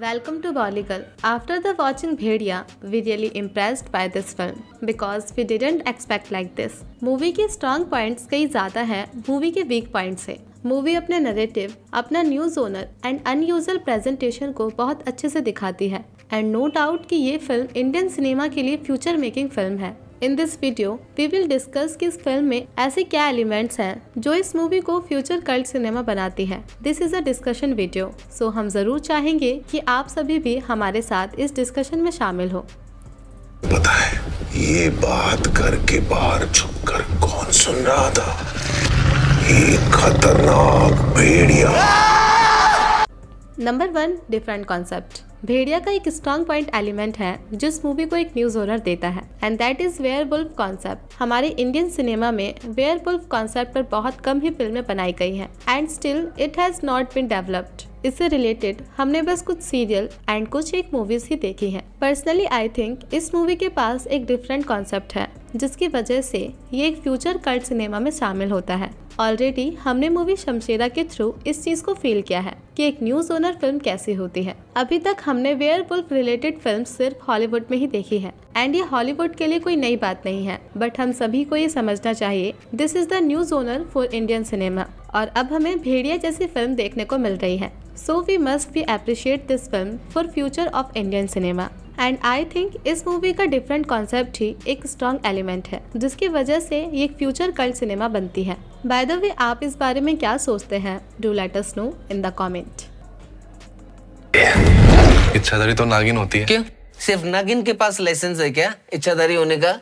Welcome to बॉलीगल after the watching Bhediya we really impressed by this film because we didn't expect like this movie के strong points कई ज़्यादा हैं movie के weak points से movie अपने नरेटिव अपना new genre and unusual presentation को बहुत अच्छे से दिखाती है एंड नो डाउट कि ये फिल्म इंडियन सिनेमा के लिए फ्यूचर मेकिंग फिल्म है in this video we will discuss कि इस फिल्म में ऐसे क्या एलिमेंट्स हैं जो इस मूवी को फ्यूचर कल्ट सिनेमा बनाती है this is a discussion video so हम जरूर चाहेंगे कि आप सभी भी हमारे साथ इस डिस्कशन में शामिल हो पता है ये बात करके बाहर छुप कर कौन सुन रहा था खतरनाक भेड़िया number one different concept Bhediya का एक स्ट्रॉन्ग पॉइंट एलिमेंट है जिस मूवी को एक न्यूज ओनर देता है and that is werewolf concept हमारे इंडियन सिनेमा में वेयर बुल्फ कॉन्सेप्ट पर बहुत कम ही फिल्में बनाई गई हैं and still it has not been developed इससे रिलेटेड हमने बस कुछ सीरियल एंड कुछ एक मूवीज ही देखी हैं। पर्सनली आई थिंक इस मूवी के पास एक डिफरेंट कॉन्सेप्ट है जिसकी वजह से ये एक फ्यूचर कल्ट सिनेमा में शामिल होता है ऑलरेडी हमने मूवी शमशेरा के थ्रू इस चीज को फील किया है कि एक न्यूज ओनर फिल्म कैसी होती है अभी तक हमने वेयर वुल्फ रिलेटेड फिल्म सिर्फ हॉलीवुड में ही देखी है एंड ये हॉलीवुड के लिए कोई नई बात नहीं है बट हम सभी को ये समझना चाहिए this is the new genre for Indian cinema और अब हमें भेड़िया जैसी फिल्म देखने को मिल रही है so we must be appreciate this film for future of Indian cinema and I think इस मूवी का डिफरेंट कॉन्सेप्ट ही एक स्ट्रॉन्ग एलिमेंट है जिसकी वजह से ये फ्यूचर कल्ट सिनेमा बनती है बाय द वे आप इस बारे में क्या सोचते हैं do let us know in the comment इच्छाधारी तो नागिन होती है क्यों सिर्फ नागिन के पास लाइसेंस है क्या इच्छाधारी होने का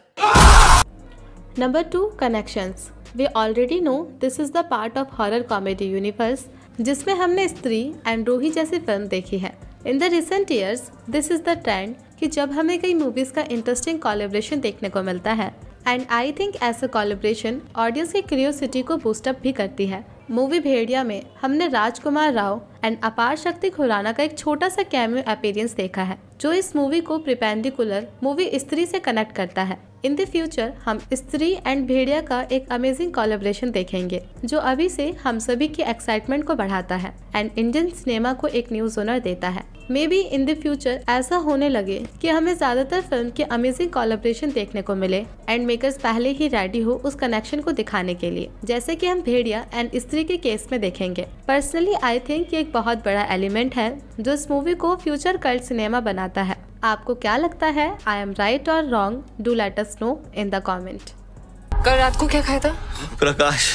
number two connections we already know this is the part of horror comedy universe जिसमें हमने स्त्री एंड रूही जैसी फिल्म देखी है in the recent years this is the trend कि जब हमें कई मूवीज़ का इंटरेस्टिंग कॉलेब्रेशन देखने को मिलता है एंड आई थिंक ऐसा कॉलेब्रेशन ऑडियंस की क्रियोसिटी को बूस्टअप भी करती है मूवी भेड़िया में हमने राजकुमार राव एंड अपार शक्ति खुराना का एक छोटा सा कैमियो अपीयरेंस देखा है जो इस मूवी को प्रिपेंडिकुलर मूवी स्त्री से कनेक्ट करता है इन द फ्यूचर हम स्त्री एंड भेड़िया का एक अमेजिंग कोलेब्रेशन देखेंगे जो अभी से हम सभी की एक्साइटमेंट को बढ़ाता है एंड इंडियन सिनेमा को एक न्यूज ओनर देता है may be in the future ऐसा होने लगे कि हमें ज्यादातर फिल्म के अमेजिंग कोलेब्रेशन देखने को मिले एंड मेकर्स पहले ही रेडी हो उस कनेक्शन को दिखाने के लिए जैसे कि हम भेड़िया एंड स्त्री के केस में देखेंगे पर्सनली आई थिंक एक बहुत बड़ा एलिमेंट है जो इस मूवी को फ्यूचर कल्ट सिनेमा बनाता है आपको क्या लगता है आई एम राइट और wrong do let us know in the comment कल रात को क्या खाया था प्रकाश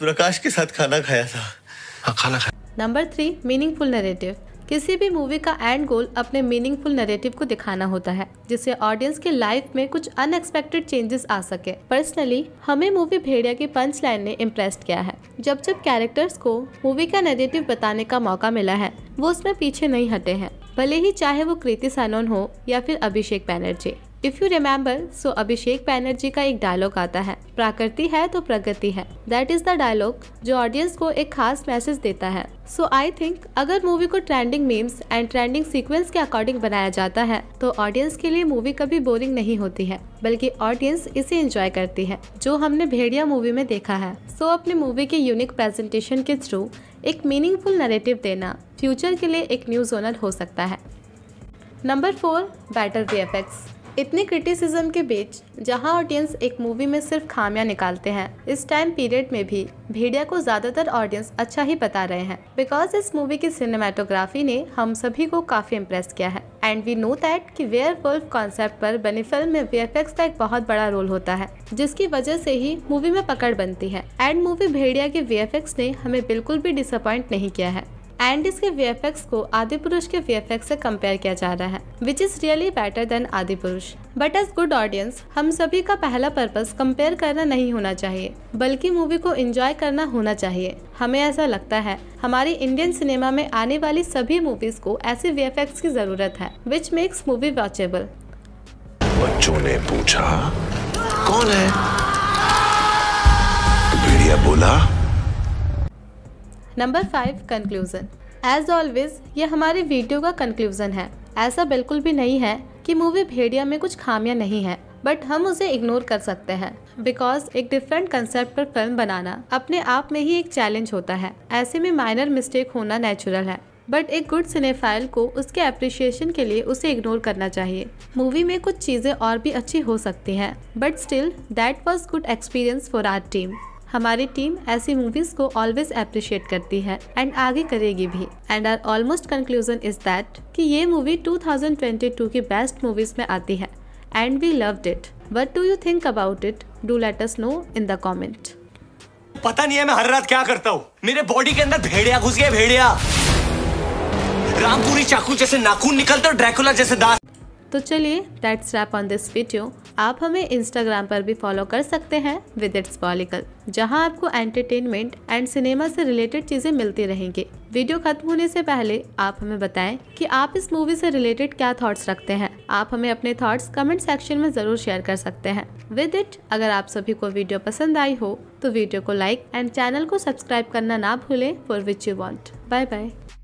प्रकाश के साथ खाना खाया था हाँ, खाना खाया नंबर थ्री मीनिंगफुल नरेटिव किसी भी मूवी का एंड गोल अपने मीनिंगफुल नरेटिव को दिखाना होता है जिससे ऑडियंस के लाइफ में कुछ अनएक्सपेक्टेड चेंजेस आ सके पर्सनली हमें मूवी भेड़िया की पंच लाइन ने इम्प्रेस किया है जब जब कैरेक्टर्स को मूवी का नरेटिव बताने का मौका मिला है वो उसमें पीछे नहीं हटे हैं भले ही चाहे वो कृति सानोन हो या फिर Abhishek Banerjee if you remember so Abhishek Banerjee का एक डायलॉग आता है प्राकृति है तो प्रगति है दैट इज द डायलॉग जो ऑडियंस को एक खास मैसेज देता है सो आई थिंक अगर मूवी को trending memes and trending sequence के अकॉर्डिंग बनाया जाता है तो ऑडियंस के लिए मूवी कभी बोरिंग नहीं होती है बल्कि ऑडियंस इसे एंजॉय करती है जो हमने भेड़िया मूवी में देखा है सो so, अपने मूवी के यूनिक प्रेजेंटेशन के थ्रू एक मीनिंगफुल नरेटिव देना फ्यूचर के लिए एक न्यूज ओनर हो सकता है नंबर फोर बैटर वी इतने क्रिटिसिज्म के बीच जहां ऑडियंस एक मूवी में सिर्फ खामियां निकालते हैं इस टाइम पीरियड में भी भेड़िया को ज़्यादातर ऑडियंस अच्छा ही बता रहे हैं बिकॉज इस मूवी की सिनेमाटोग्राफी ने हम सभी को काफ़ी इम्प्रेस किया है एंड वी नो दैट कि वेयर वर्ल्फ कॉन्सेप्ट पर बनी फिल्म में वी का एक बहुत बड़ा रोल होता है जिसकी वजह से ही मूवी में पकड़ बनती है एंड मूवी भेड़िया के वी ने हमें बिल्कुल भी डिसअपॉइंट नहीं किया है एंड इसके वी को आदि पुरुष के वी से कंपेयर किया जा रहा है which is really better than Adipurush but as good audience हम सभी का पहला पर्पज कंपेयर करना नहीं होना चाहिए बल्कि मूवी को एंजॉय करना होना चाहिए हमें ऐसा लगता है हमारी इंडियन सिनेमा में आने वाली सभी मूवीज को ऐसे वी की जरूरत है विच मेक्स मूवी वॉचेबल बच्चों ने पूछा कौन है तो भेड़िया बोला number five conclusion as always ये हमारे वीडियो का कंक्लूजन है ऐसा बिल्कुल भी नहीं है कि मूवी भेड़िया में कुछ खामियां नहीं है बट हम उसे इग्नोर कर सकते हैं बिकॉज एक डिफरेंट कंसेप्ट पर फिल्म बनाना अपने आप में ही एक चैलेंज होता है ऐसे में माइनर मिस्टेक होना नेचुरल है बट एक गुड सिनेफाइल को उसके अप्रिशिएशन के लिए उसे इग्नोर करना चाहिए मूवी में कुछ चीज़ें और भी अच्छी हो सकती हैं but still that was good experience for our team हमारी टीम ऐसी मूवीज को ऑलवेज अप्रिशिएट करती है एंड आगे करेगी भी and our almost conclusion is that कि ये मूवी 2022 की बेस्ट मूवीज में आती है and we loved it what do you think about it do let us know in the comment पता नहीं है मैं हर रात क्या करता हूँ मेरे बॉडी के अंदर भेड़िया घुस गया भेड़िया रामपुरी चाकू जैसे नाखून निकलते और ड्रैकुला जैसे दांत तो चलिए that's wrap on this video आप हमें इंस्टाग्राम पर भी फॉलो कर सकते हैं विद इट्स पॉलिकल जहां आपको एंटरटेनमेंट एंड सिनेमा से रिलेटेड चीज़ें मिलती रहेंगी वीडियो खत्म होने से पहले आप हमें बताएं कि आप इस मूवी से रिलेटेड क्या थॉट्स रखते हैं आप हमें अपने थॉट्स कमेंट सेक्शन में ज़रूर शेयर कर सकते हैं विद इट अगर आप सभी को वीडियो पसंद आई हो तो वीडियो को लाइक एंड चैनल को सब्सक्राइब करना ना भूलें for which you want bye bye